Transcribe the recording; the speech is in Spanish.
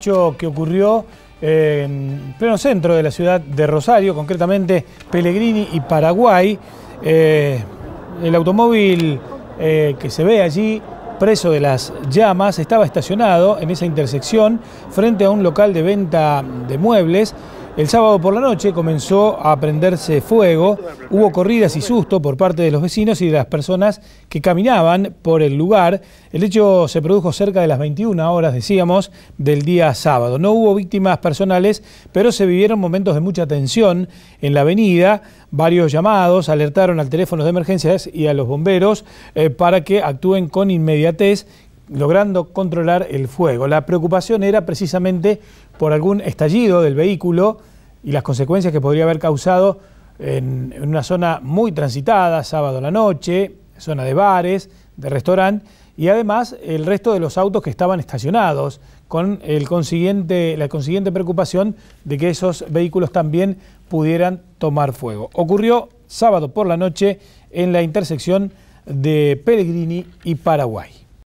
que ocurrió eh, en pleno centro de la ciudad de Rosario, concretamente Pellegrini y Paraguay. Eh, el automóvil eh, que se ve allí, preso de las llamas, estaba estacionado en esa intersección frente a un local de venta de muebles el sábado por la noche comenzó a prenderse fuego, hubo corridas y susto por parte de los vecinos y de las personas que caminaban por el lugar. El hecho se produjo cerca de las 21 horas, decíamos, del día sábado. No hubo víctimas personales, pero se vivieron momentos de mucha tensión en la avenida. Varios llamados alertaron al teléfono de emergencias y a los bomberos eh, para que actúen con inmediatez logrando controlar el fuego. La preocupación era precisamente por algún estallido del vehículo y las consecuencias que podría haber causado en, una zona muy transitada, sábado la noche, zona de bares, de restaurant, y además el resto de los autos que estaban estacionados, con el consiguiente, la consiguiente preocupación de que esos vehículos también pudieran tomar fuego. Ocurrió sábado por la noche en la intersección de Pellegrini y Paraguay.